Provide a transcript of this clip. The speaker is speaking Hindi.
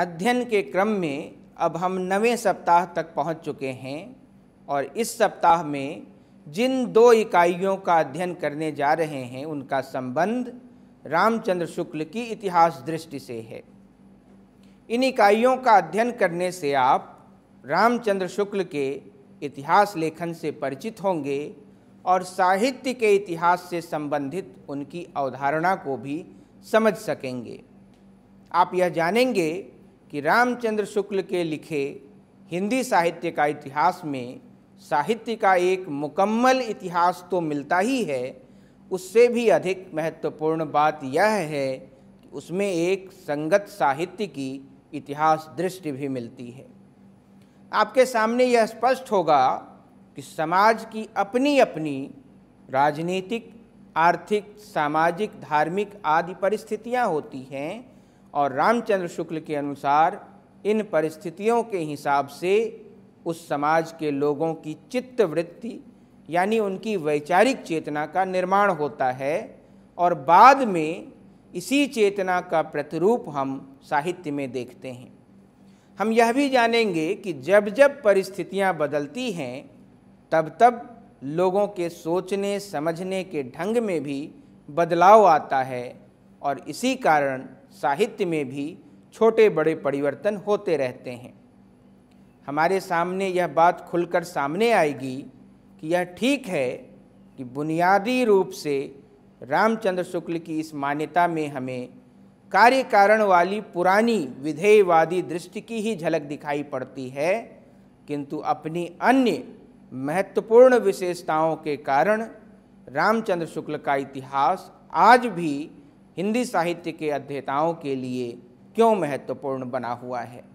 अध्ययन के क्रम में अब हम नवें सप्ताह तक पहुंच चुके हैं और इस सप्ताह में जिन दो इकाइयों का अध्ययन करने जा रहे हैं उनका संबंध रामचंद्र शुक्ल की इतिहास दृष्टि से है इन इकाइयों का अध्ययन करने से आप रामचंद्र शुक्ल के इतिहास लेखन से परिचित होंगे और साहित्य के इतिहास से संबंधित उनकी अवधारणा को भी समझ सकेंगे आप यह जानेंगे कि रामचंद्र शुक्ल के लिखे हिंदी साहित्य का इतिहास में साहित्य का एक मुकम्मल इतिहास तो मिलता ही है उससे भी अधिक महत्वपूर्ण बात यह है कि उसमें एक संगत साहित्य की इतिहास दृष्टि भी मिलती है आपके सामने यह स्पष्ट होगा कि समाज की अपनी अपनी राजनीतिक आर्थिक सामाजिक धार्मिक आदि परिस्थितियाँ होती हैं और रामचंद्र शुक्ल के अनुसार इन परिस्थितियों के हिसाब से उस समाज के लोगों की चित्त वृत्ति यानी उनकी वैचारिक चेतना का निर्माण होता है और बाद में इसी चेतना का प्रतिरूप हम साहित्य में देखते हैं हम यह भी जानेंगे कि जब जब परिस्थितियां बदलती हैं तब तब लोगों के सोचने समझने के ढंग में भी बदलाव आता है और इसी कारण साहित्य में भी छोटे बड़े परिवर्तन होते रहते हैं हमारे सामने यह बात खुलकर सामने आएगी कि यह ठीक है कि बुनियादी रूप से रामचंद्र शुक्ल की इस मान्यता में हमें कार्य कारण वाली पुरानी विधेयवादी दृष्टि की ही झलक दिखाई पड़ती है किंतु अपनी अन्य महत्वपूर्ण विशेषताओं के कारण रामचंद्र शुक्ल का इतिहास आज भी हिंदी साहित्य के अध्येताओं के लिए क्यों महत्वपूर्ण बना हुआ है